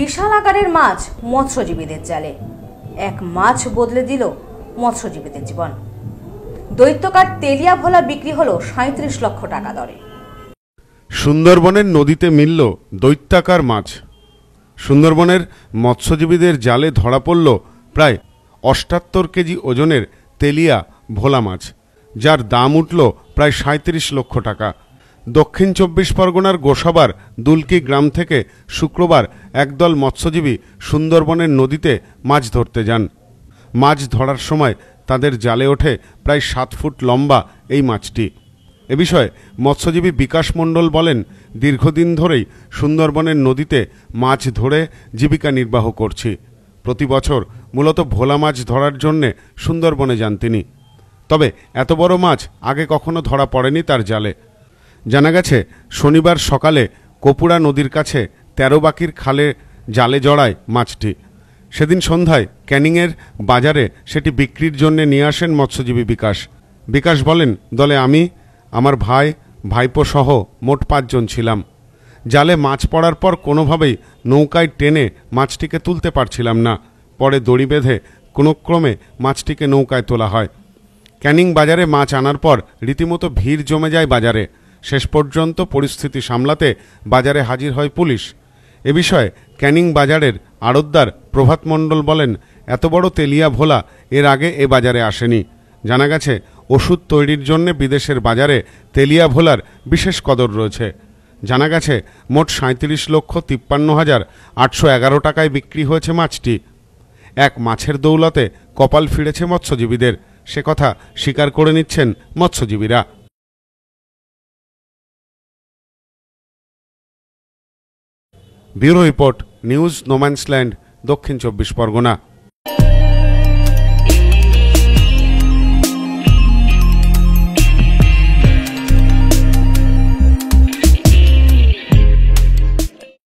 বিশাল আকারের মাছ মৎস্যজীবীদের জালে এক মাছ বদলে দিল মৎস্যজীবীদের জীবন দৈত্যকার তেলিয়া ভোলা বিক্রি হলো সাঁত্রিশ লক্ষ টাকা দরে সুন্দরবনের নদীতে মিলল দৈত্যাকার মাছ সুন্দরবনের মৎস্যজীবীদের জালে ধরা পড়ল প্রায় অষ্টাত্তর কেজি ওজনের তেলিয়া ভোলা মাছ যার দাম উঠল প্রায় সাঁত্রিশ লক্ষ টাকা দক্ষিণ চব্বিশ পরগনার গোসাবার দুলকি গ্রাম থেকে শুক্রবার একদল মৎস্যজীবী সুন্দরবনের নদীতে মাছ ধরতে যান মাছ ধরার সময় তাদের জালে ওঠে প্রায় সাত ফুট লম্বা এই মাছটি এ বিষয়ে মৎস্যজীবী বিকাশ মণ্ডল বলেন দীর্ঘদিন ধরেই সুন্দরবনের নদীতে মাছ ধরে জীবিকা নির্বাহ করছি প্রতি বছর মূলত ভোলা মাছ ধরার জন্যে সুন্দরবনে যান তিনি তবে এত বড় মাছ আগে কখনো ধরা পড়েনি তার জালে জানা গেছে শনিবার সকালে কপুরা নদীর কাছে তেরোবাকির খালে জালে জড়ায় মাছটি সেদিন সন্ধ্যায় ক্যানিংয়ের বাজারে সেটি বিক্রির জন্য নিয়ে আসেন মৎস্যজীবী বিকাশ বিকাশ বলেন দলে আমি আমার ভাই ভাইপো সহ মোট পাঁচজন ছিলাম জালে মাছ পড়ার পর কোনোভাবেই নৌকায় টেনে মাছটিকে তুলতে পারছিলাম না পরে দড়ি বেঁধে কোনোক্রমে মাছটিকে নৌকায় তোলা হয় ক্যানিং বাজারে মাছ আনার পর রীতিমতো ভিড় জমে যায় বাজারে শেষ পর্যন্ত পরিস্থিতি সামলাতে বাজারে হাজির হয় পুলিশ এ বিষয়ে ক্যানিং বাজারের আড়তদার প্রভাত মণ্ডল বলেন এত বড় তেলিয়া ভোলা এর আগে এ বাজারে আসেনি জানা গেছে ওষুধ তৈরির জন্য বিদেশের বাজারে তেলিয়া ভোলার বিশেষ কদর রয়েছে জানা গেছে মোট সাঁত্রিশ লক্ষ তিপ্পান্ন হাজার আটশো এগারো টাকায় বিক্রি হয়েছে মাছটি এক মাছের দৌলতে কপাল ফিরেছে মৎস্যজীবীদের সে কথা স্বীকার করে নিচ্ছেন মৎস্যজীবীরা bureau report news no man's land Dakshin Chabbish Pargana